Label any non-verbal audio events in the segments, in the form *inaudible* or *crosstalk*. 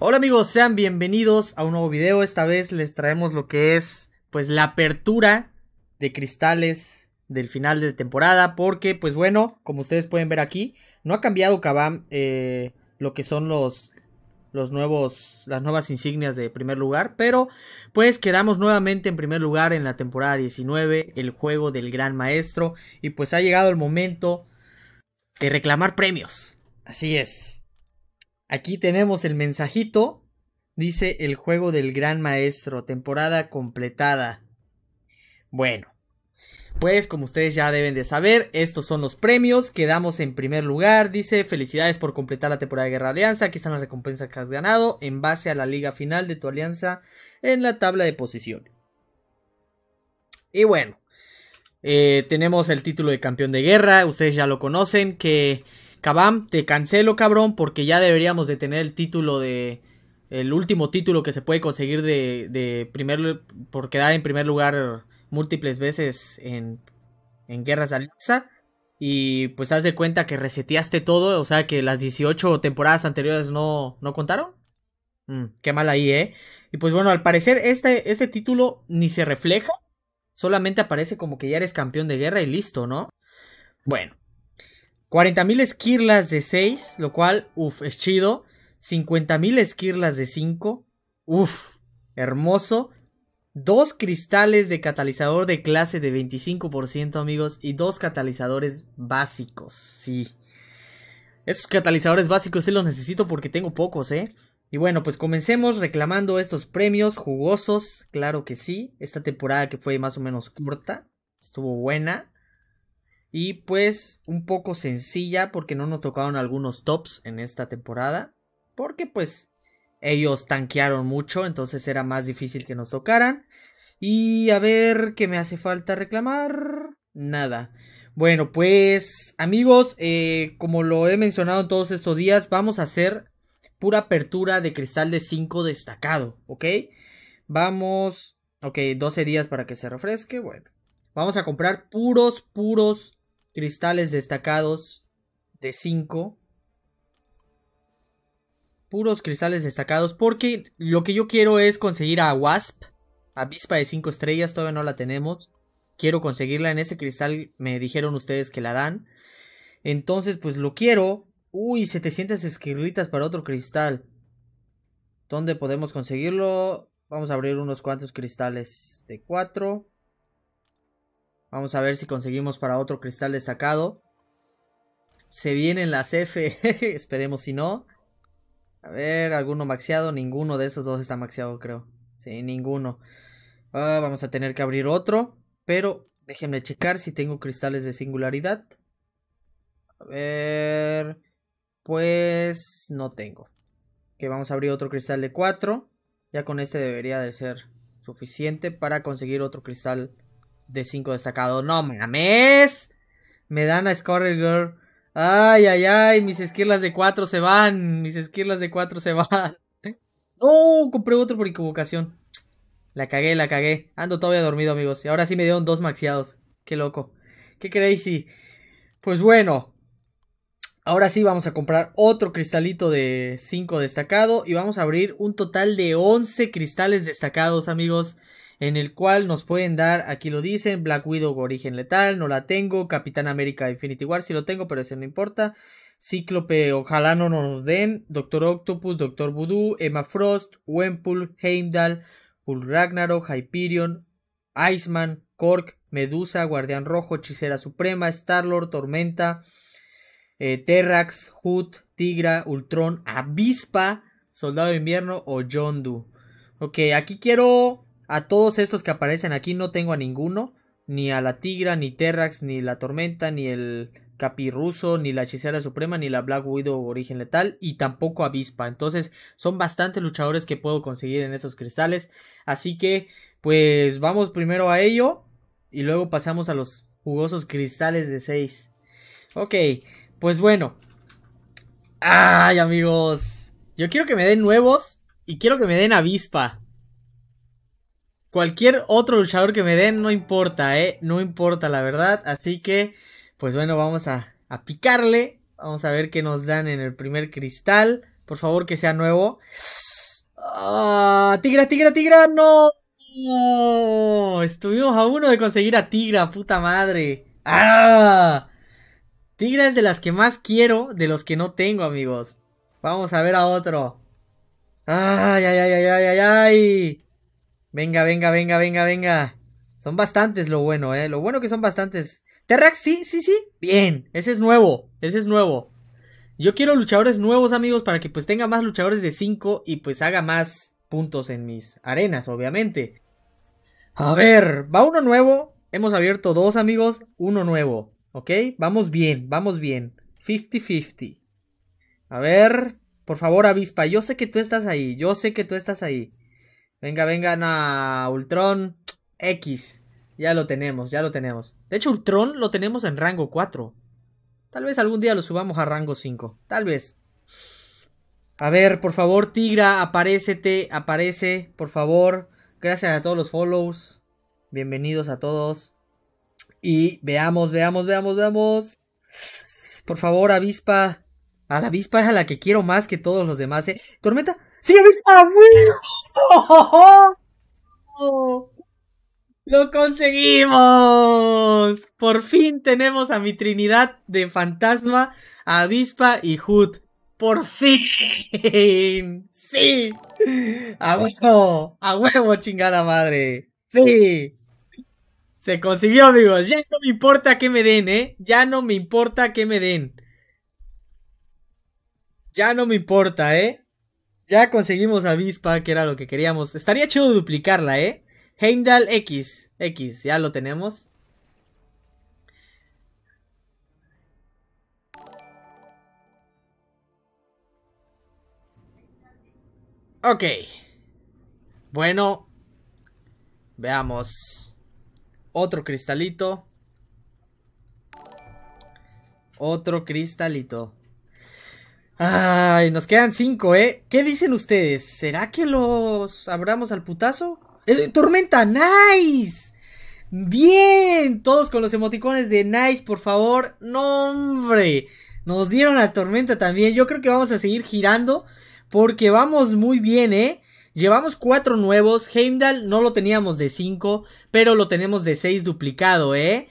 Hola amigos, sean bienvenidos a un nuevo video. Esta vez les traemos lo que es pues la apertura de cristales del final de temporada. Porque pues bueno, como ustedes pueden ver aquí, no ha cambiado Kabam eh, lo que son los, los nuevos, las nuevas insignias de primer lugar. Pero pues quedamos nuevamente en primer lugar en la temporada 19, el juego del gran maestro. Y pues ha llegado el momento de reclamar premios. Así es. Aquí tenemos el mensajito. Dice el juego del gran maestro, temporada completada. Bueno, pues como ustedes ya deben de saber, estos son los premios. Quedamos en primer lugar. Dice, felicidades por completar la temporada de Guerra Alianza. Aquí están las recompensas que has ganado en base a la liga final de tu alianza en la tabla de posición. Y bueno, eh, tenemos el título de campeón de guerra. Ustedes ya lo conocen que Cabam, te cancelo, cabrón, porque ya deberíamos de tener el título de. El último título que se puede conseguir de, de primer, por quedar en primer lugar múltiples veces en, en Guerras de Alianza. Y pues haz de cuenta que reseteaste todo, o sea que las 18 temporadas anteriores no, no contaron. Mm, qué mal ahí, ¿eh? Y pues bueno, al parecer este, este título ni se refleja, solamente aparece como que ya eres campeón de guerra y listo, ¿no? Bueno, 40.000 esquirlas de 6, lo cual, uff, es chido. 50.000 esquirlas de 5, uff, hermoso. Dos cristales de catalizador de clase de 25%, amigos, y dos catalizadores básicos, sí. Estos catalizadores básicos sí los necesito porque tengo pocos, ¿eh? Y bueno, pues comencemos reclamando estos premios jugosos, claro que sí. Esta temporada que fue más o menos corta, estuvo buena. Y pues un poco sencilla porque no nos tocaron algunos tops en esta temporada. Porque pues ellos tanquearon mucho, entonces era más difícil que nos tocaran. Y a ver, ¿qué me hace falta reclamar? Nada. Bueno, pues amigos, eh, como lo he mencionado en todos estos días, vamos a hacer pura apertura de cristal de 5 destacado, ¿ok? Vamos, ok, 12 días para que se refresque, bueno. Vamos a comprar puros, puros cristales destacados de 5. Puros cristales destacados. Porque lo que yo quiero es conseguir a Wasp. Avispa de 5 estrellas. Todavía no la tenemos. Quiero conseguirla en este cristal. Me dijeron ustedes que la dan. Entonces, pues lo quiero. Uy, 700 esquirritas para otro cristal. ¿Dónde podemos conseguirlo? Vamos a abrir unos cuantos cristales de 4. Vamos a ver si conseguimos para otro cristal destacado. Se vienen las F. *laughs* Esperemos si no. A ver, ¿alguno maxiado? Ninguno de esos dos está maxiado, creo. Sí, ninguno. Ah, vamos a tener que abrir otro. Pero déjenme checar si tengo cristales de singularidad. A ver. Pues no tengo. Que vamos a abrir otro cristal de 4. Ya con este debería de ser suficiente para conseguir otro cristal de 5 destacado. ¡No mames! Me dan a Scorer Girl. Ay, ay, ay, mis esquirlas de 4 se van. Mis esquirlas de 4 se van. *laughs* no Compré otro por equivocación. La cagué, la cagué. Ando todavía dormido, amigos. Y ahora sí me dieron dos maxiados. Qué loco. Qué crazy. Pues bueno. Ahora sí vamos a comprar otro cristalito de 5 destacado. Y vamos a abrir un total de 11 cristales destacados, amigos en el cual nos pueden dar, aquí lo dicen, Black Widow origen letal, no la tengo, Capitán América Infinity War sí lo tengo, pero ese no importa. Cíclope, ojalá no nos den, Doctor Octopus, Doctor Voodoo, Emma Frost, Wempul, Heimdall, Ul Ragnarok, Hyperion, Iceman, Cork, Medusa, Guardián Rojo, Hechicera Suprema, Starlord, Tormenta, eh, Terrax, Hood, Tigra, Ultron, Avispa, Soldado de Invierno o Yondu. Ok, aquí quiero a todos estos que aparecen aquí no tengo a ninguno. Ni a la Tigra, ni Terrax, ni la Tormenta, ni el Capirruso, ni la Hechicera Suprema, ni la Black Widow Origen Letal, y tampoco a Avispa. Entonces, son bastantes luchadores que puedo conseguir en esos cristales. Así que, pues vamos primero a ello, y luego pasamos a los jugosos cristales de 6. Ok, pues bueno. ¡Ay, amigos! Yo quiero que me den nuevos y quiero que me den Avispa. Cualquier otro luchador que me den, no importa, ¿eh? No importa, la verdad. Así que, pues bueno, vamos a, picarle. Vamos a ver qué nos dan en el primer cristal. Por favor, que sea nuevo. Ah, tigra, tigra, tigra, no. Estuvimos a uno de conseguir a Tigra, puta madre. ¡Ah! Tigra es de las que más quiero, de los que no tengo, amigos. Vamos a ver a otro. ¡Ay, ay, ay, ay, ay, ay! Venga, venga, venga, venga, venga. Son bastantes lo bueno, eh. Lo bueno que son bastantes. Terrax, sí, sí, sí. Bien. Ese es nuevo. Ese es nuevo. Yo quiero luchadores nuevos, amigos, para que pues tenga más luchadores de 5 y pues haga más puntos en mis arenas, obviamente. A ver, va uno nuevo. Hemos abierto dos, amigos. Uno nuevo. ¿Ok? Vamos bien, vamos bien. 50-50. A ver, por favor, avispa. Yo sé que tú estás ahí. Yo sé que tú estás ahí. Venga, venga, a Ultron X. Ya lo tenemos, ya lo tenemos. De hecho, Ultron lo tenemos en rango 4. Tal vez algún día lo subamos a rango 5. Tal vez. A ver, por favor, Tigra, aparecete aparece, por favor. Gracias a todos los follows. Bienvenidos a todos. Y veamos, veamos, veamos, veamos. Por favor, avispa. A la avispa es a la que quiero más que todos los demás, ¿eh? Tormenta, ¡Sí, está *laughs* ¡Lo conseguimos! Por fin tenemos a mi trinidad de fantasma, avispa y hood. ¡Por fin! *laughs* ¡Sí! ¡A huevo! ¡A huevo, chingada madre! ¡Sí! Se consiguió, amigos. Ya no me importa que me den, ¿eh? Ya no me importa que me den. Ya no me importa, ¿eh? Ya conseguimos a que era lo que queríamos. Estaría chido duplicarla, ¿eh? Heimdall X. X, ya lo tenemos. Ok. Bueno. Veamos. Otro cristalito. Otro cristalito. Ay, nos quedan cinco, ¿eh? ¿Qué dicen ustedes? ¿Será que los abramos al putazo? Eh, eh, ¡Tormenta! ¡Nice! ¡Bien! Todos con los emoticones de Nice, por favor. ¡No, hombre! Nos dieron la tormenta también. Yo creo que vamos a seguir girando. Porque vamos muy bien, ¿eh? Llevamos cuatro nuevos. Heimdall no lo teníamos de cinco. Pero lo tenemos de seis duplicado, ¿eh?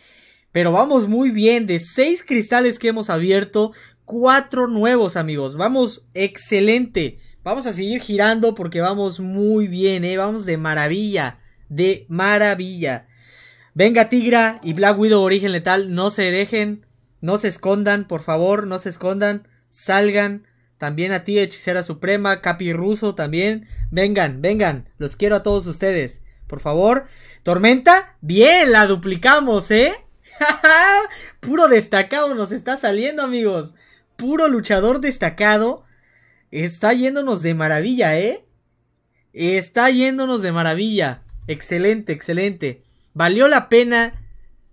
Pero vamos muy bien. De seis cristales que hemos abierto cuatro nuevos amigos. Vamos, excelente. Vamos a seguir girando porque vamos muy bien, ¿eh? Vamos de maravilla, de maravilla. Venga Tigra y Black Widow Origen Letal, no se dejen, no se escondan, por favor, no se escondan, salgan. También a ti, Hechicera Suprema, Capi también. Vengan, vengan, los quiero a todos ustedes. Por favor, Tormenta, bien, la duplicamos, ¿eh? *laughs* Puro destacado nos está saliendo, amigos puro luchador destacado. Está yéndonos de maravilla, ¿eh? Está yéndonos de maravilla. Excelente, excelente. Valió la pena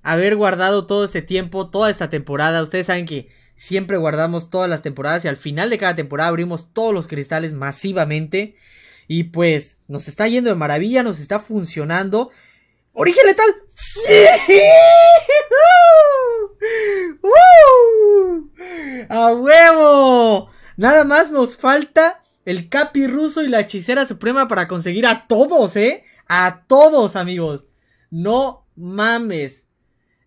haber guardado todo este tiempo, toda esta temporada. Ustedes saben que siempre guardamos todas las temporadas y al final de cada temporada abrimos todos los cristales masivamente. Y pues nos está yendo de maravilla, nos está funcionando. ¡Origen letal! ¡Sí! *laughs* ¡A huevo! Nada más nos falta el Capi ruso y la hechicera suprema para conseguir a todos, ¿eh? A todos, amigos. No mames.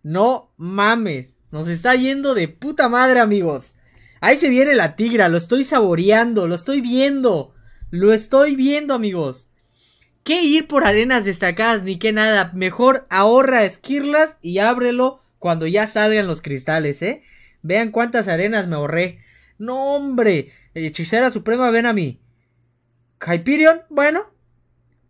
No mames. Nos está yendo de puta madre, amigos. Ahí se viene la tigra. Lo estoy saboreando. Lo estoy viendo. Lo estoy viendo, amigos qué ir por arenas destacadas ni qué nada. Mejor ahorra esquirlas y ábrelo cuando ya salgan los cristales, ¿eh? Vean cuántas arenas me ahorré. No, hombre. Hechicera Suprema, ven a mí. Hyperion, bueno.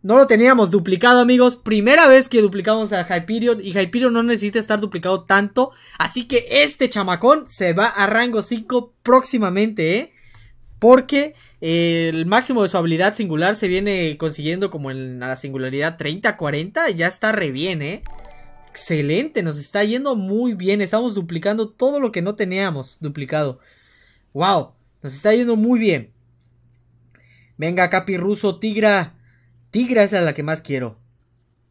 No lo teníamos duplicado, amigos. Primera vez que duplicamos a Hyperion. Y Hyperion no necesita estar duplicado tanto. Así que este chamacón se va a rango 5 próximamente, ¿eh? Porque eh, el máximo de su habilidad singular se viene consiguiendo como en la singularidad 30-40. Ya está re bien, ¿eh? Excelente, nos está yendo muy bien. Estamos duplicando todo lo que no teníamos duplicado. ¡Wow! Nos está yendo muy bien. Venga, Capi Ruso, Tigra. Tigra es la que más quiero.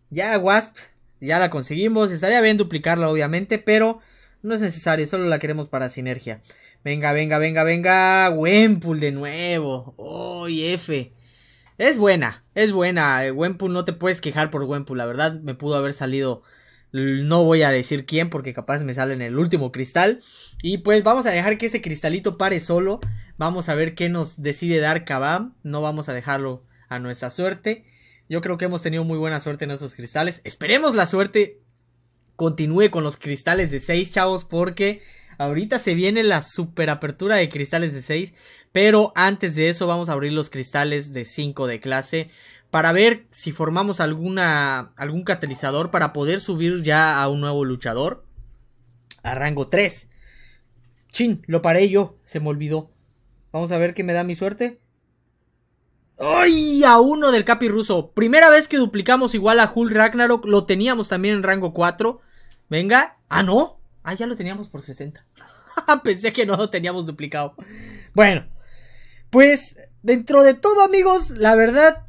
Ya, Wasp, ya la conseguimos. Estaría bien duplicarla, obviamente, pero no es necesario. Solo la queremos para sinergia. Venga, venga, venga, venga. Wempool de nuevo. Oh, F. Es buena, es buena. Wempool no te puedes quejar por Wempool. La verdad, me pudo haber salido. No voy a decir quién porque capaz me sale en el último cristal. Y pues vamos a dejar que ese cristalito pare solo. Vamos a ver qué nos decide dar Kabam. No vamos a dejarlo a nuestra suerte. Yo creo que hemos tenido muy buena suerte en esos cristales. Esperemos la suerte continúe con los cristales de 6, chavos, porque Ahorita se viene la superapertura de cristales de 6, pero antes de eso vamos a abrir los cristales de 5 de clase para ver si formamos alguna algún catalizador para poder subir ya a un nuevo luchador a rango 3. Chin, lo paré yo, se me olvidó. Vamos a ver qué me da mi suerte. ¡Ay! A uno del Capi ruso. Primera vez que duplicamos igual a Hulk Ragnarok. Lo teníamos también en rango 4. Venga. Ah, no. Ah, ya lo teníamos por 60. *laughs* Pensé que no lo teníamos duplicado. Bueno, pues dentro de todo, amigos, la verdad,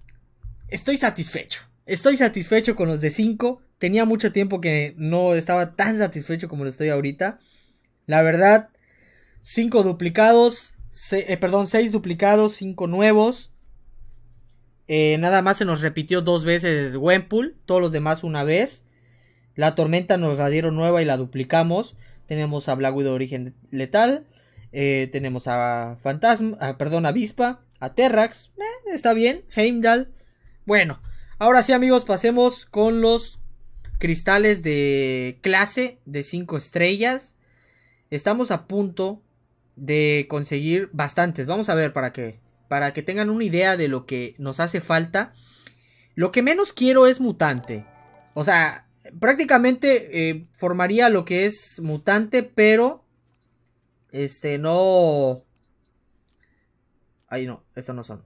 estoy satisfecho. Estoy satisfecho con los de 5. Tenía mucho tiempo que no estaba tan satisfecho como lo estoy ahorita. La verdad, 5 duplicados, eh, perdón, 6 duplicados, 5 nuevos. Eh, nada más se nos repitió dos veces Wempool, todos los demás una vez. La tormenta nos la dieron nueva y la duplicamos. Tenemos a Black de origen letal. Eh, tenemos a Fantasma, ah, perdón, a Avispa, a Terrax. Eh, está bien, Heimdall. Bueno, ahora sí amigos, pasemos con los cristales de clase de 5 estrellas. Estamos a punto de conseguir bastantes. Vamos a ver para qué. para que tengan una idea de lo que nos hace falta. Lo que menos quiero es mutante. O sea, prácticamente eh, formaría lo que es mutante, pero este no. Ahí no, estos no son.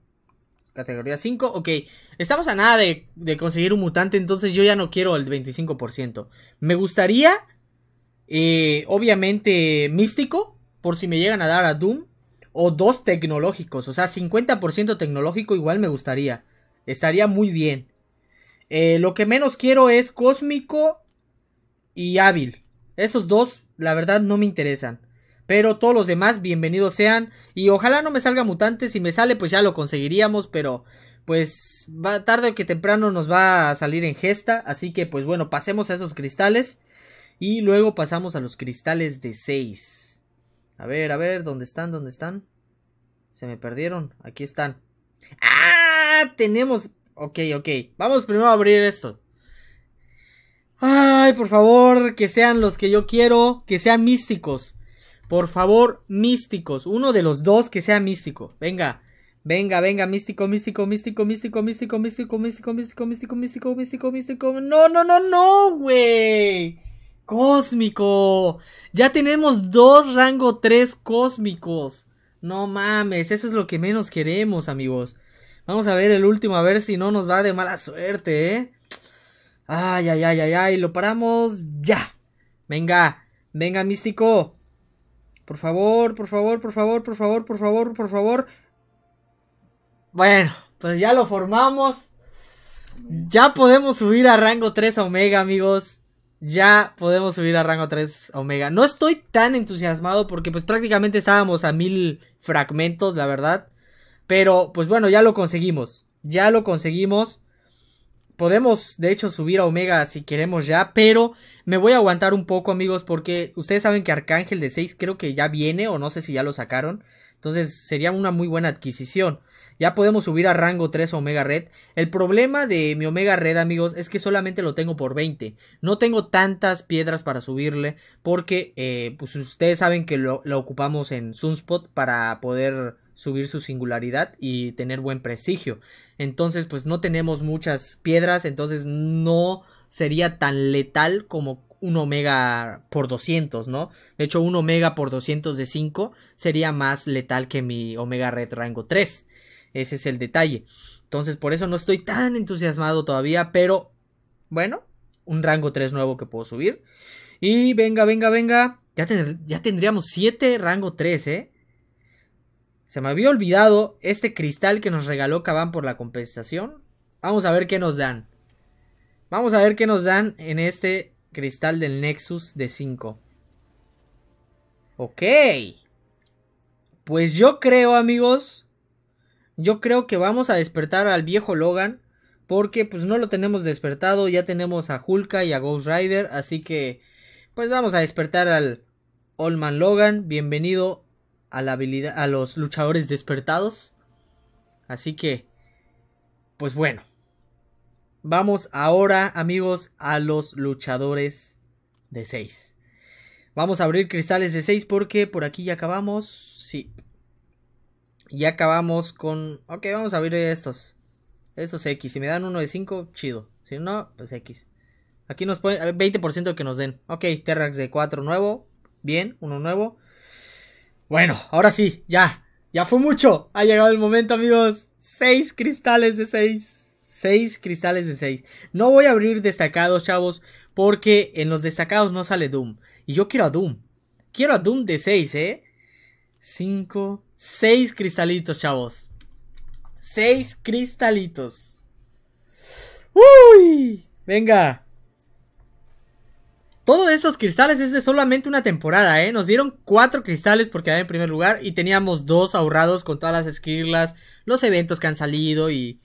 Categoría 5, ok. Estamos a nada de, conseguir un mutante, entonces yo ya no quiero el 25%. Me gustaría, eh, obviamente, místico, por si me llegan a dar a Doom. O dos tecnológicos, o sea, 50% tecnológico igual me gustaría. Estaría muy bien. Eh, lo que menos quiero es cósmico y hábil. Esos dos, la verdad, no me interesan. Pero todos los demás, bienvenidos sean. Y ojalá no me salga mutante. Si me sale, pues ya lo conseguiríamos. Pero pues va tarde que temprano nos va a salir en gesta. Así que pues bueno, pasemos a esos cristales. Y luego pasamos a los cristales de 6. A ver, a ver, ¿dónde están? ¿Dónde están? Se me perdieron. Aquí están. ¡Ah! Tenemos Ok, ok. Vamos primero a abrir esto. Ay, por favor, que sean los que yo quiero, que sean místicos. Por favor, místicos. Uno de los dos que sea místico. Venga, venga, venga, místico, místico, místico, místico, místico, místico, místico, místico, místico, místico, místico, místico. No, no, no, no, güey. Cósmico. Ya tenemos dos rango tres cósmicos. No mames, eso es lo que menos queremos, amigos. Vamos a ver el último, a ver si no nos va de mala suerte, ¿eh? Ay, ay, ay, ay, ay, lo paramos ya. Venga, venga, místico. Por favor, por favor, por favor, por favor, por favor, por favor. Bueno, pues ya lo formamos. Ya podemos subir a rango 3 Omega, amigos. Ya podemos subir a rango 3 Omega. No estoy tan entusiasmado porque pues prácticamente estábamos a mil fragmentos, la verdad. Pero pues bueno, ya lo conseguimos. Ya lo conseguimos. Podemos, de hecho, subir a Omega si queremos ya, pero me voy a aguantar un poco, amigos, porque ustedes saben que Arcángel de 6 creo que ya viene, o no sé si ya lo sacaron. Entonces sería una muy buena adquisición. Ya podemos subir a rango 3 a Omega Red. El problema de mi Omega Red, amigos, es que solamente lo tengo por 20. No tengo tantas piedras para subirle, porque eh, pues ustedes saben que lo ocupamos en Sunspot para poder subir su singularidad y tener buen prestigio. Entonces, pues no tenemos muchas piedras, entonces no sería tan letal como un omega por 200, ¿no? De hecho, un omega por 200 de 5 sería más letal que mi omega red rango 3. Ese es el detalle. Entonces, por eso no estoy tan entusiasmado todavía, pero bueno, un rango 3 nuevo que puedo subir. Y venga, venga, venga. Ya, ya tendríamos 7 rango 3, ¿eh? Se me había olvidado este cristal que nos regaló Caban por la compensación. Vamos a ver qué nos dan. Vamos a ver qué nos dan en este cristal del Nexus de 5. Ok. Pues yo creo, amigos. Yo creo que vamos a despertar al viejo Logan. Porque pues no lo tenemos despertado. Ya tenemos a Hulka y a Ghost Rider. Así que pues vamos a despertar al Old Man Logan. Bienvenido a la habilidad a los luchadores despertados. Así que pues bueno. Vamos ahora, amigos, a los luchadores de 6. Vamos a abrir cristales de 6 porque por aquí ya acabamos. Sí. Ya acabamos con... Ok, vamos a abrir estos. Estos X. Si me dan uno de 5, chido. Si no, pues X. Aquí nos ponen 20% que nos den. Ok, Terrax de 4 nuevo. Bien, uno nuevo. Bueno, ahora sí, ya. Ya fue mucho. Ha llegado el momento, amigos. Seis cristales de seis. Seis cristales de seis. No voy a abrir destacados, chavos. Porque en los destacados no sale Doom. Y yo quiero a Doom. Quiero a Doom de 6, ¿eh? cinco, seis cristalitos, chavos. seis cristalitos. ¡Uy! Venga. Todos esos cristales es de solamente una temporada, ¿eh? Nos dieron cuatro cristales porque había en primer lugar y teníamos dos ahorrados con todas las esquirlas, los eventos que han salido y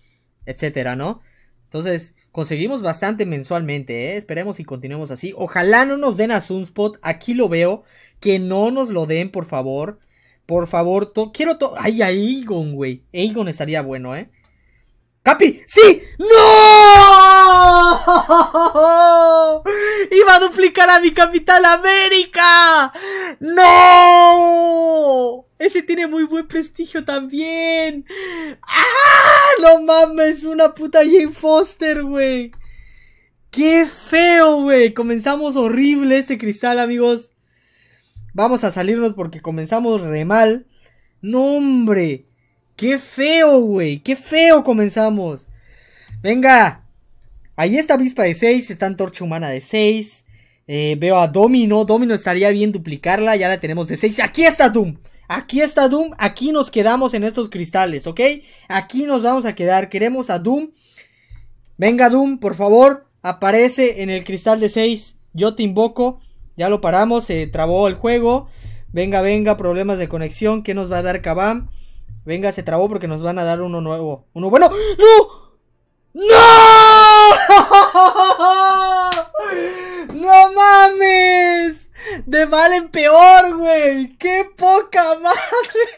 etcétera, ¿no? Entonces, conseguimos bastante mensualmente, ¿eh? Esperemos y continuemos así. Ojalá no nos den a Sunspot, aquí lo veo. Que no nos lo den, por favor. Por favor, quiero todo. ¡Ay, a Egon, güey! Aegon estaría bueno, ¿eh? ¡Capi! ¡Sí! ¡No! *laughs* ¡Iba a duplicar a mi Capital América! ¡No! Ese tiene muy buen prestigio también. ¡Ah! No mames, una puta Jane Foster, güey. ¡Qué feo, güey! Comenzamos horrible este cristal, amigos. Vamos a salirnos porque comenzamos re mal. ¡No, hombre! ¡Qué feo, güey! ¡Qué feo comenzamos! ¡Venga! Ahí está Avispa de 6, está Antorcha Humana de 6. Eh, veo a Domino, Domino estaría bien duplicarla, ya la tenemos de 6. Aquí está Doom, aquí está Doom, aquí nos quedamos en estos cristales, ¿ok? Aquí nos vamos a quedar, queremos a Doom. Venga Doom, por favor, aparece en el cristal de 6, yo te invoco. Ya lo paramos, se trabó el juego. Venga, venga, problemas de conexión, ¿qué nos va a dar Kabam? Venga, se trabó porque nos van a dar uno nuevo. Uno bueno. ¡No! ¡No! *laughs* ¡No mames! De mal en peor, güey. ¡Qué poca madre!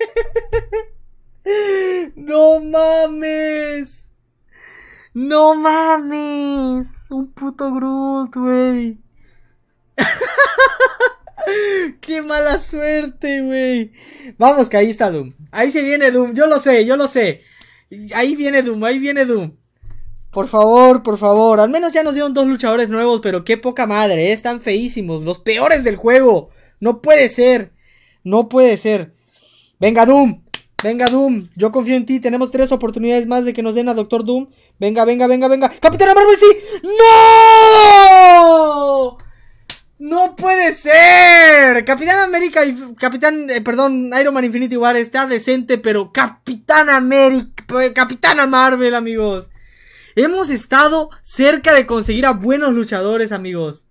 *laughs* ¡No mames! ¡No mames! Un puto Groot, güey. *laughs* ¡Qué mala suerte, güey! Vamos, que ahí está Doom. Ahí se viene Doom. Yo lo sé, yo lo sé. Ahí viene Doom, ahí viene Doom. Por favor, por favor. Al menos ya nos dieron dos luchadores nuevos, pero qué poca madre. Eh, están feísimos. Los peores del juego. No puede ser. No puede ser. Venga, Doom. Venga, Doom. Yo confío en ti. Tenemos tres oportunidades más de que nos den a Doctor Doom. Venga, venga, venga, venga. Capitana Marvel, sí. ¡No! No puede ser. Capitán América y Capitán, eh, perdón, Iron Man Infinity War está decente, pero Capitán América, eh, Capitana Marvel, amigos. Hemos estado cerca de conseguir a buenos luchadores, amigos.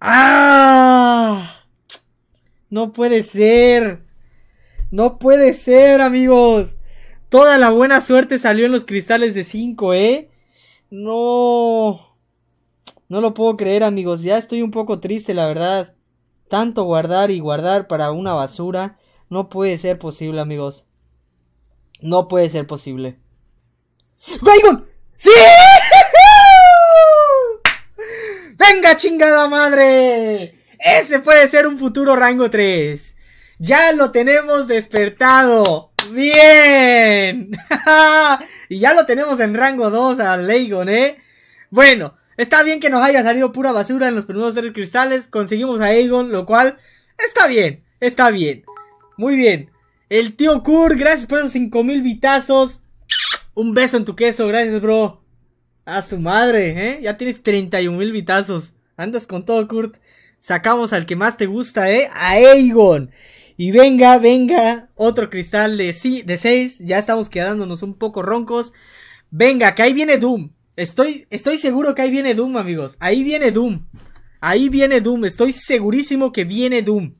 ¡Ah! No puede ser. No puede ser, amigos. Toda la buena suerte salió en los cristales de 5, ¿eh? No. No lo puedo creer, amigos. Ya estoy un poco triste, la verdad. Tanto guardar y guardar para una basura. No puede ser posible, amigos. No puede ser posible. ¡Sí! *laughs* ¡Venga, chingada madre! Ese puede ser un futuro rango 3. Ya lo tenemos despertado. ¡Bien! *laughs* y ya lo tenemos en rango 2 a Leigon, ¿eh? Bueno, está bien que nos haya salido pura basura en los primeros tres cristales. Conseguimos a Aegon, lo cual está bien, está bien. Muy bien. El tío Kur, gracias por esos 5000 vitazos. Un beso en tu queso, gracias, bro. A su madre, ¿eh? Ya tienes 31 mil vitazos. Andas con todo, Kurt. Sacamos al que más te gusta, ¿eh? A Aegon. Y venga, venga, otro cristal de, sí, de 6. Ya estamos quedándonos un poco roncos. Venga, que ahí viene Doom. Estoy, estoy seguro que ahí viene Doom, amigos. Ahí viene Doom. Ahí viene Doom. Estoy segurísimo que viene Doom.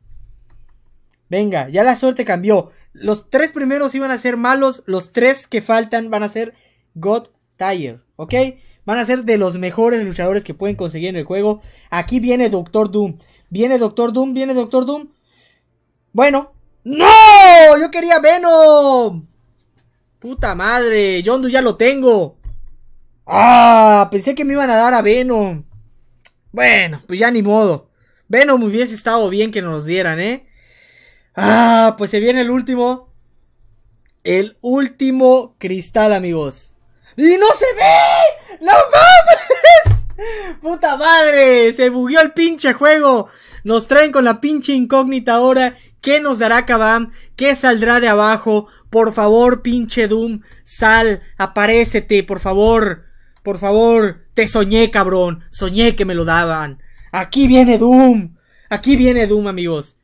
Venga, ya la suerte cambió. Los tres primeros iban a ser malos. Los tres que faltan van a ser God Tier. ¿Ok? Van a ser de los mejores luchadores que pueden conseguir en el juego. Aquí viene Doctor Doom. Viene Doctor Doom, viene Doctor Doom. Bueno. ¡No! Yo quería Venom. Puta madre. John ya lo tengo. Ah, pensé que me iban a dar a Venom. Bueno, pues ya ni modo. Venom hubiese estado bien que nos los dieran, ¿eh? Ah, pues se viene el último. El último cristal, amigos. ¡Y no se ve! ¡No mames! ¡Puta madre! Se bugueó el pinche juego. Nos traen con la pinche incógnita ahora. ¿Qué nos dará Kabam? ¿Qué saldrá de abajo? Por favor, pinche Doom, sal, aparécete, por favor. Por favor, te soñé, cabrón. Soñé que me lo daban. Aquí viene Doom. Aquí viene Doom, amigos.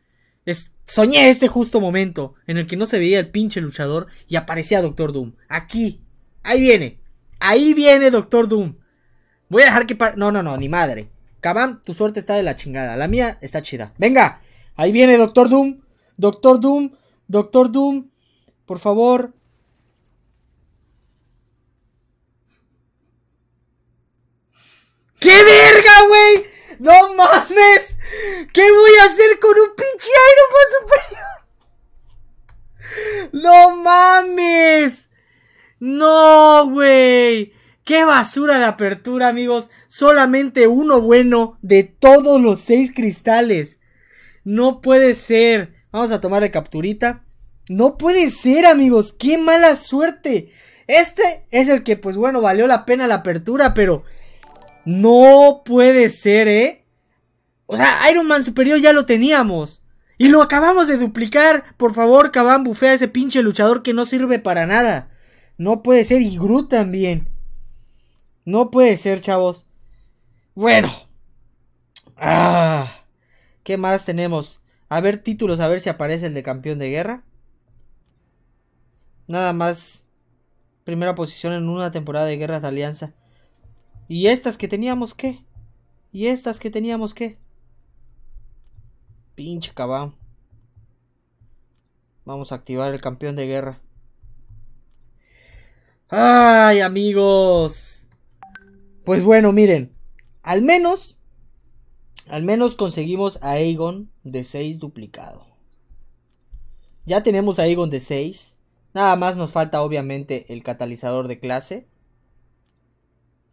Soñé este justo momento en el que no se veía el pinche luchador y aparecía Doctor Doom. Aquí. Ahí viene. Ahí viene Doctor Doom. Voy a dejar que... No, no, no, ni madre. Cabán, tu suerte está de la chingada. La mía está chida. Venga. Ahí viene Doctor Doom. Doctor Doom. Doctor Doom. Por favor. ¡Qué verga, güey! ¡No mames! ¿Qué voy a hacer con un pinche Iron superior? ¡No mames! ¡No, güey! ¡Qué basura de apertura, amigos! Solamente uno bueno de todos los seis cristales. No puede ser. Vamos a tomar de capturita. No puede ser, amigos. ¡Qué mala suerte! Este es el que, pues bueno, valió la pena la apertura, pero... No puede ser, ¿eh? O sea, Iron Man Superior ya lo teníamos. Y lo acabamos de duplicar. Por favor, Caban, bufea a ese pinche luchador que no sirve para nada. No puede ser. Y Groot también. No puede ser, chavos. Bueno. Ah, ¿Qué más tenemos? A ver títulos, a ver si aparece el de campeón de guerra. Nada más. Primera posición en una temporada de guerras de alianza. ¿Y estas que teníamos qué? ¿Y estas que teníamos qué? Pinche Vamos a activar el campeón de guerra. ¡Ay, amigos! Pues bueno, miren. Al menos. Al menos conseguimos a Aegon de 6 duplicado. Ya tenemos a Aegon de 6. Nada más nos falta obviamente el catalizador de clase.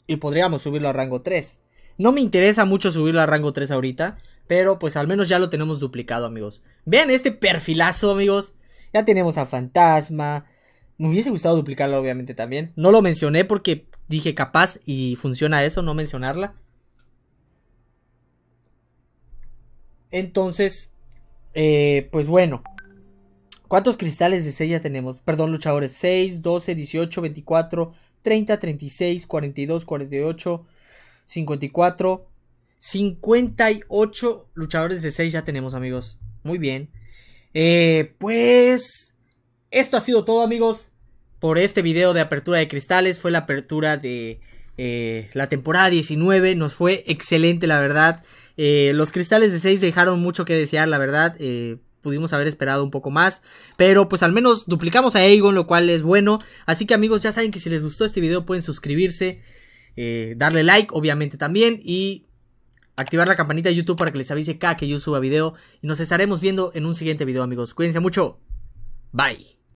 Y podríamos subirlo a rango 3. No me interesa mucho subirlo a rango 3 ahorita. Pero pues al menos ya lo tenemos duplicado, amigos. Vean este perfilazo, amigos. Ya tenemos a Fantasma. Me hubiese gustado duplicarlo, obviamente, también. No lo mencioné porque dije capaz y funciona eso, no mencionarla. Entonces, eh, pues bueno. ¿Cuántos cristales de sella tenemos? Perdón, luchadores. 6, 12, 18, 24, 30, 36, 42, 48, 54, 58 luchadores de 6 ya tenemos, amigos. Muy bien. Eh, pues esto ha sido todo, amigos, por este video de apertura de cristales. Fue la apertura de eh, la temporada 19. Nos fue excelente, la verdad. Eh, los cristales de 6 dejaron mucho que desear, la verdad. pudimos haber esperado un poco más. Pero pues al menos duplicamos a Aegon, lo cual es bueno. Así que amigos, ya saben que si les gustó este video pueden suscribirse. darle like, obviamente también. Y activar la campanita de YouTube para que les avise cada que yo suba video. Y nos estaremos viendo en un siguiente video, amigos. Cuídense mucho. Bye.